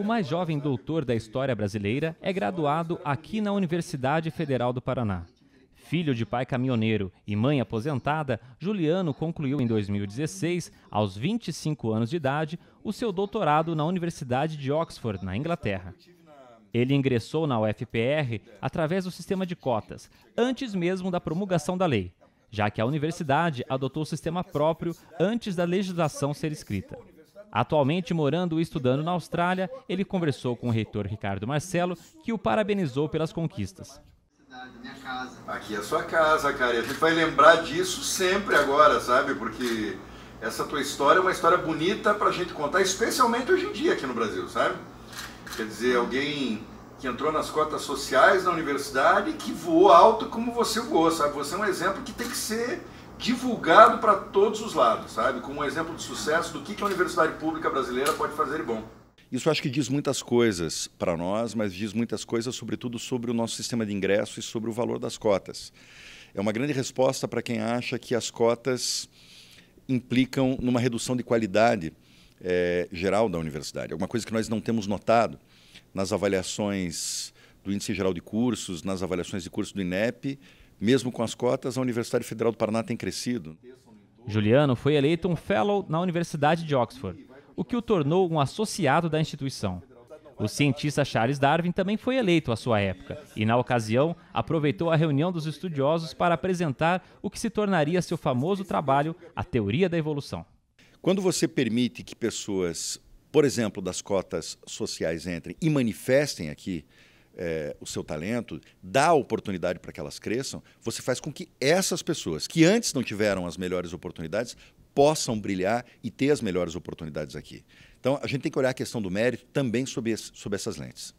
O mais jovem doutor da história brasileira é graduado aqui na Universidade Federal do Paraná. Filho de pai caminhoneiro e mãe aposentada, Juliano concluiu em 2016, aos 25 anos de idade, o seu doutorado na Universidade de Oxford, na Inglaterra. Ele ingressou na UFPR através do sistema de cotas, antes mesmo da promulgação da lei, já que a universidade adotou o sistema próprio antes da legislação ser escrita. Atualmente morando e estudando na Austrália, ele conversou com o reitor Ricardo Marcelo, que o parabenizou pelas conquistas. Aqui é a sua casa, cara. E a gente vai lembrar disso sempre agora, sabe? Porque essa tua história é uma história bonita pra gente contar, especialmente hoje em dia aqui no Brasil, sabe? Quer dizer, alguém que entrou nas cotas sociais da universidade e que voou alto como você voou, sabe? Você é um exemplo que tem que ser divulgado para todos os lados, sabe? Como um exemplo de sucesso do que, a universidade pública brasileira pode fazer de bom. Isso acho que diz muitas coisas para nós, mas diz muitas coisas, sobretudo, sobre o nosso sistema de ingresso e sobre o valor das cotas. É uma grande resposta para quem acha que as cotas implicam numa redução de qualidade é, geral da universidade. Alguma é coisa que nós não temos notado nas avaliações do Índice Geral de Cursos, nas avaliações de curso do INEP, mesmo com as cotas, a Universidade Federal do Paraná tem crescido. Juliano foi eleito um Fellow na Universidade de Oxford, o que o tornou um associado da instituição. O cientista Charles Darwin também foi eleito à sua época e, na ocasião, aproveitou a reunião dos estudiosos para apresentar o que se tornaria seu famoso trabalho, A Teoria da Evolução. Quando você permite que pessoas, por exemplo, das cotas sociais entrem e manifestem aqui é, o seu talento, dá oportunidade para que elas cresçam, você faz com que essas pessoas que antes não tiveram as melhores oportunidades possam brilhar e ter as melhores oportunidades aqui. Então, a gente tem que olhar a questão do mérito também sob, sob essas lentes.